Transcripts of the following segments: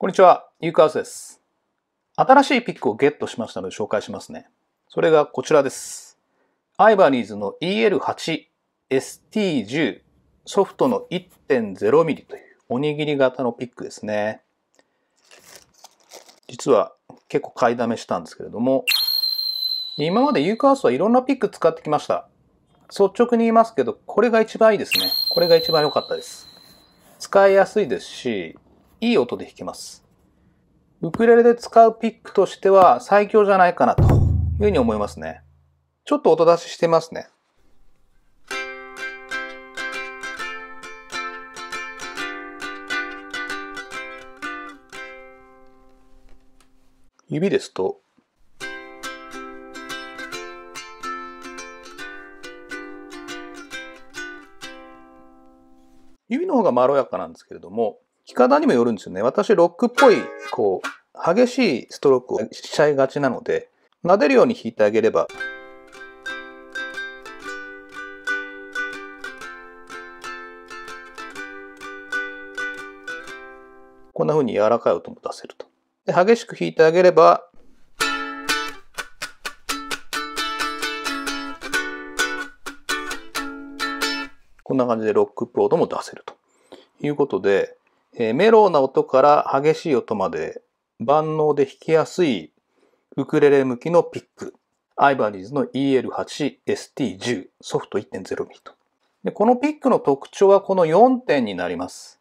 こんにちは、ユーカウスです。新しいピックをゲットしましたので紹介しますね。それがこちらです。アイバニーズの EL8、ST10、ソフトの 1.0mm というおにぎり型のピックですね。実は結構買いだめしたんですけれども、今までユーカースはいろんなピック使ってきました。率直に言いますけど、これが一番いいですね。これが一番良かったです。使いやすいですし、いい音で弾けます。ウクレレで使うピックとしては最強じゃないかなというふうに思いますね。ちょっと音出ししてますね。指ですと指の方がまろやかなんですけれども弾き方にもよるんですよね。私、ロックっぽい、こう、激しいストロークをしちゃいがちなので、撫でるように弾いてあげれば、こんな風に柔らかい音も出せると。で激しく弾いてあげれば、こんな感じでロックっぽい音も出せるということで、えー、メローな音から激しい音まで万能で弾きやすいウクレレ向きのピック。アイバリーズの EL8ST10 ソフト1.0ミリと。で、このピックの特徴はこの4点になります。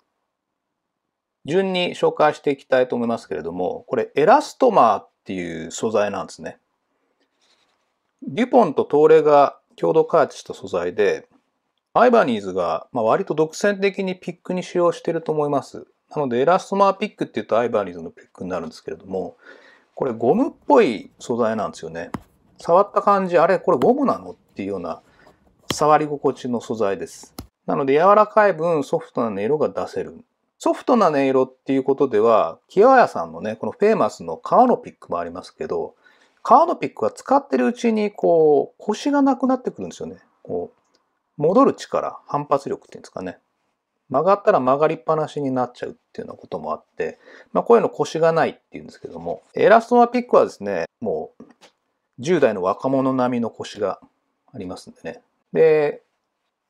順に紹介していきたいと思いますけれども、これエラストマーっていう素材なんですね。デュポンとトーレが共同開発した素材で、イバニーズが、まあ、割と独占的にピックに使用してると思います。なので、エラストマーピックっていうとアイバニーズのピックになるんですけれども、これゴムっぽい素材なんですよね。触った感じ、あれこれゴムなのっていうような触り心地の素材です。なので柔らかい分ソフトな音色が出せる。ソフトな音色っていうことでは、キワヤさんのね、このフェーマスの革のピックもありますけど、革のピックは使ってるうちにこう、腰がなくなってくるんですよね。こう、戻る力、反発力っていうんですかね。曲がったら曲がりっぱなしになっちゃうっていうようなこともあって、まあ、こういうの腰がないっていうんですけども、エラストマピックはですね、もう10代の若者並みの腰がありますんでね。で、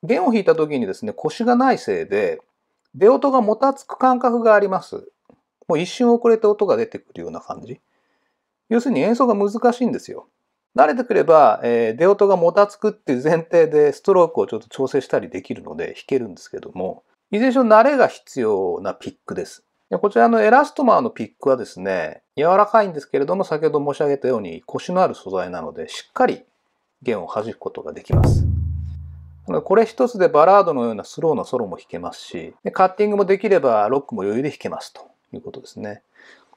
弦を弾いた時にですね、腰がないせいで、出音がもたつく感覚があります。もう一瞬遅れて音が出てくるような感じ。要するに演奏が難しいんですよ。慣れてくれば、えー、出音がもたつくっていう前提でストロークをちょっと調整したりできるので弾けるんですけども、いずれにしろ慣れが必要なピックです。でこちらのエラストマーのピックはですね、柔らかいんですけれども、先ほど申し上げたように腰のある素材なので、しっかり弦を弾くことができます。これ一つでバラードのようなスローなソロも弾けますし、カッティングもできればロックも余裕で弾けますということですね。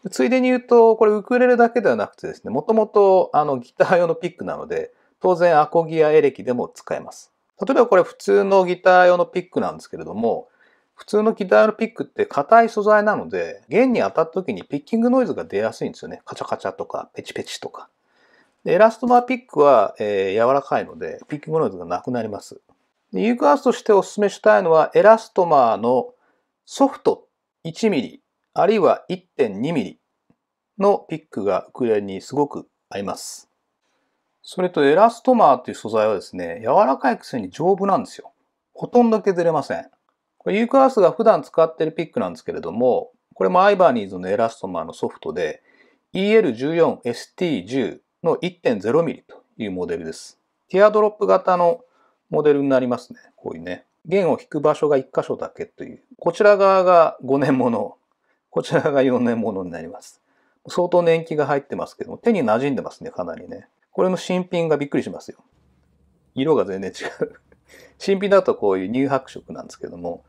ついでに言うと、これウクレレだけではなくてですね、もともとあのギター用のピックなので、当然アコギやエレキでも使えます。例えばこれ普通のギター用のピックなんですけれども、普通のギター用のピックって硬い素材なので、弦に当たった時にピッキングノイズが出やすいんですよね。カチャカチャとか、ペチペチとか。でエラストマーピックは、えー、柔らかいので、ピッキングノイズがなくなります。ユークアースとしてお勧めしたいのは、エラストマーのソフト1ミリあるいは 1.2mm のピックがウクレレにすごく合います。それとエラストマーという素材はですね、柔らかいくせに丈夫なんですよ。ほとんど削れません。これユーカースが普段使ってるピックなんですけれども、これもアイバーニーズのエラストマーのソフトで EL14ST10 の 1.0mm というモデルです。ティアドロップ型のモデルになりますね。こういうね。弦を弾く場所が1箇所だけという。こちら側が5年ものこちらが4年ものになります。相当年季が入ってますけども、手に馴染んでますね、かなりね。これの新品がびっくりしますよ。色が全然違う。新品だとこういう乳白色なんですけども、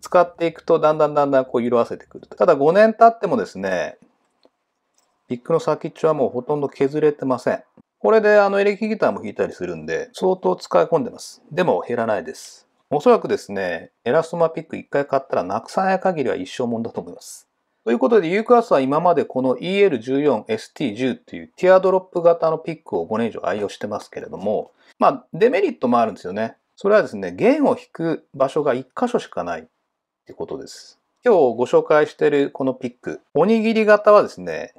使っていくとだんだんだんだんこう色あせてくる。ただ5年経ってもですね、ピックの先っちょはもうほとんど削れてません。これであのエレキギターも弾いたりするんで、相当使い込んでます。でも減らないです。おそらくですね、エラストマピック1回買ったらなくさない限りは一生もんだと思います。ということで、ユークアースは今までこの EL14ST10 っていうティアドロップ型のピックを5年以上愛用してますけれども、まあ、デメリットもあるんですよね。それはですね、弦を弾く場所が1箇所しかないってことです。今日ご紹介しているこのピック、おにぎり型はですね、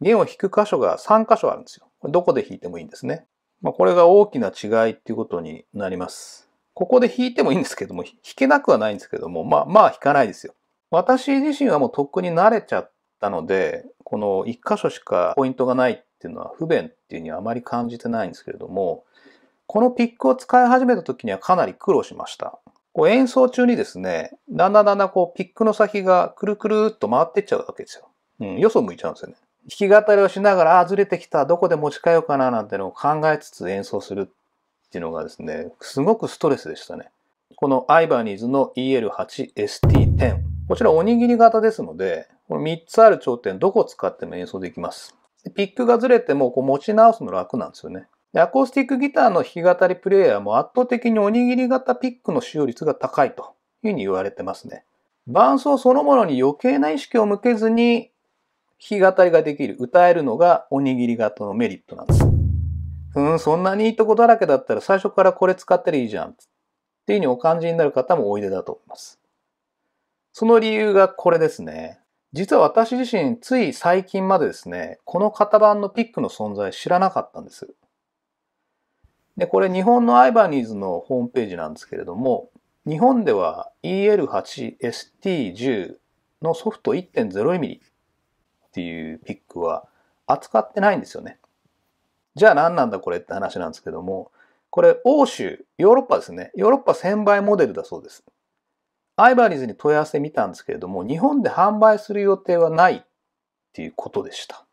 弦を弾く箇所が3箇所あるんですよ。どこで弾いてもいいんですね。まあ、これが大きな違いっていうことになります。ここで弾いてもいいんですけども、弾けなくはないんですけども、まあ、まあ弾かないですよ。私自身はもうとっくに慣れちゃったので、この一箇所しかポイントがないっていうのは不便っていうにはあまり感じてないんですけれども、このピックを使い始めた時にはかなり苦労しました。こう演奏中にですね、だんだんだんだんこうピックの先がくるくるっと回っていっちゃうわけですよ。うん、よそ向いちゃうんですよね。弾き語りをしながら、あ、ずれてきた、どこで持ち替えようかななんてのを考えつつ演奏するっていうのがですね、すごくストレスでしたね。このアイバニーズの EL8ST10 こちらおにぎり型ですので、この3つある頂点どこを使っても演奏できます。ピックがずれてもこう持ち直すの楽なんですよね。アコースティックギターの弾き語りプレイヤーも圧倒的におにぎり型ピックの使用率が高いというふうに言われてますね。伴奏そのものに余計な意識を向けずに弾き語りができる、歌えるのがおにぎり型のメリットなんです。うん、そんなにいいとこだらけだったら最初からこれ使ったらいいじゃん。っていうふうにお感じになる方もおいでだと思います。その理由がこれですね。実は私自身つい最近までですね、この型番のピックの存在知らなかったんです。で、これ日本のアイバニーズのホームページなんですけれども、日本では EL8ST10 のソフト 1.0mm っていうピックは扱ってないんですよね。じゃあ何なんだこれって話なんですけども、これ欧州、ヨーロッパですね。ヨーロッパ1000倍モデルだそうです。アイバリーズに問い合わせ見たんですけれども、日本で販売する予定はないっていうことでした。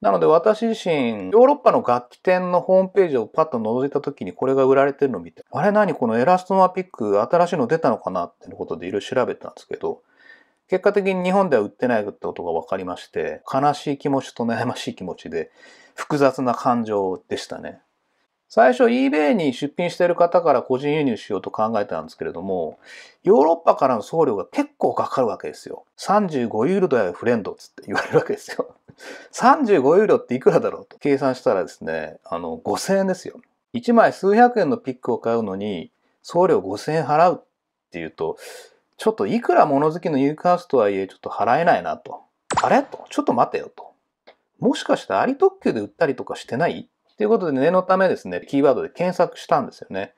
なので私自身、ヨーロッパの楽器店のホームページをパッと覗いた時にこれが売られてるのを見て、あれ何このエラストマピック新しいの出たのかなっていうことでいろいろ調べたんですけど、結果的に日本では売ってないってことが分かりまして、悲しい気持ちと悩ましい気持ちで複雑な感情でしたね。最初 eBay に出品している方から個人輸入しようと考えたんですけれども、ヨーロッパからの送料が結構かかるわけですよ。35ユーロだよフレンドつって言われるわけですよ。35 ユーロっていくらだろうと計算したらですね、あの5000円ですよ。1枚数百円のピックを買うのに送料5000円払うっていうと、ちょっといくら物好きのユーカースとはいえちょっと払えないなと。あれと。ちょっと待てよと。もしかしてアリ特急で売ったりとかしてないということで念のためですね、キーワードで検索したんですよね。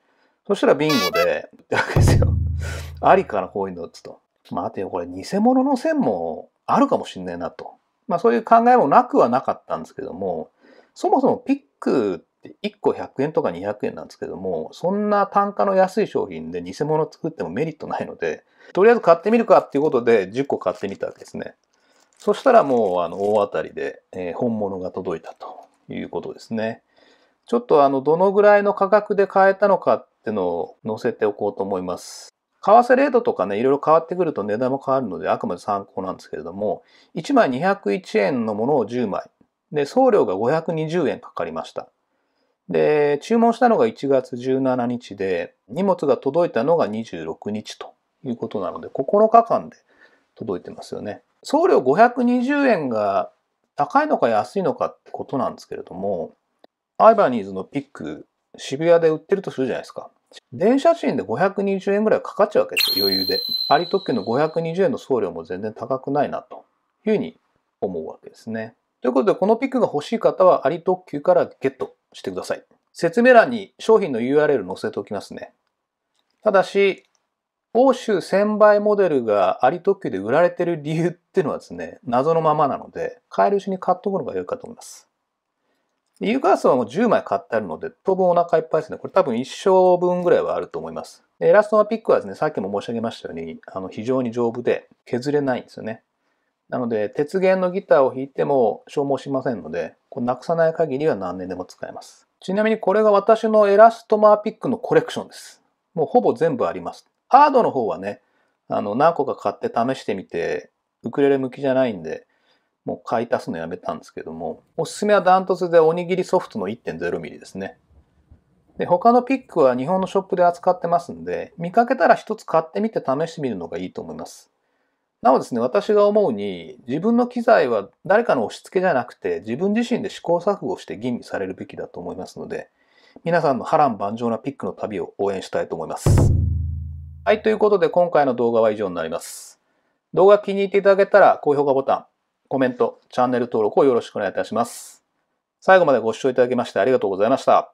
そしたらビンゴで、ってわけですよ。ありかな、こういうのっつと。待てよ、これ偽物の線もあるかもしんないなと。まあそういう考えもなくはなかったんですけども、そもそもピックって1個100円とか200円なんですけども、そんな単価の安い商品で偽物作ってもメリットないので、とりあえず買ってみるかっていうことで10個買ってみたわけですね。そしたらもうあの大当たりで、え本物が届いたということですね。ちょっとあの、どのぐらいの価格で買えたのかってのを載せておこうと思います。為替レートとかね、いろいろ変わってくると値段も変わるので、あくまで参考なんですけれども、1枚201円のものを10枚。で、送料が520円かかりました。で、注文したのが1月17日で、荷物が届いたのが26日ということなので、9日間で届いてますよね。送料520円が高いのか安いのかってことなんですけれども、アイバニーズのピック、渋谷で売ってるとするじゃないですか。電車賃で520円ぐらいかかっちゃうわけですよ、余裕で。アリ特急の520円の送料も全然高くないな、というふうに思うわけですね。ということで、このピックが欲しい方は、アリ特急からゲットしてください。説明欄に商品の URL 載せておきますね。ただし、欧州1000倍モデルがアリ特急で売られてる理由っていうのはですね、謎のままなので、買えるうちに買っておくのが良いかと思います。ユーガースはもう10枚買ってあるので、当分お腹いっぱいですね。これ多分一生分ぐらいはあると思います。でエラストマピックはですね、さっきも申し上げましたように、あの非常に丈夫で削れないんですよね。なので、鉄弦のギターを弾いても消耗しませんので、これなくさない限りは何年でも使えます。ちなみにこれが私のエラストマーピックのコレクションです。もうほぼ全部あります。ハードの方はね、あの、何個か買って試してみて、ウクレレ向きじゃないんで、もう買い足すのやめたんですけども、おすすめはダントツでおにぎりソフトの1 0ミリですね。で、他のピックは日本のショップで扱ってますんで、見かけたら一つ買ってみて試してみるのがいいと思います。なおですね、私が思うに、自分の機材は誰かの押し付けじゃなくて、自分自身で試行錯誤して吟味されるべきだと思いますので、皆さんの波乱万丈なピックの旅を応援したいと思います。はい、ということで今回の動画は以上になります。動画気に入っていただけたら高評価ボタン、コメント、チャンネル登録をよろしくお願いいたします。最後までご視聴いただきましてありがとうございました。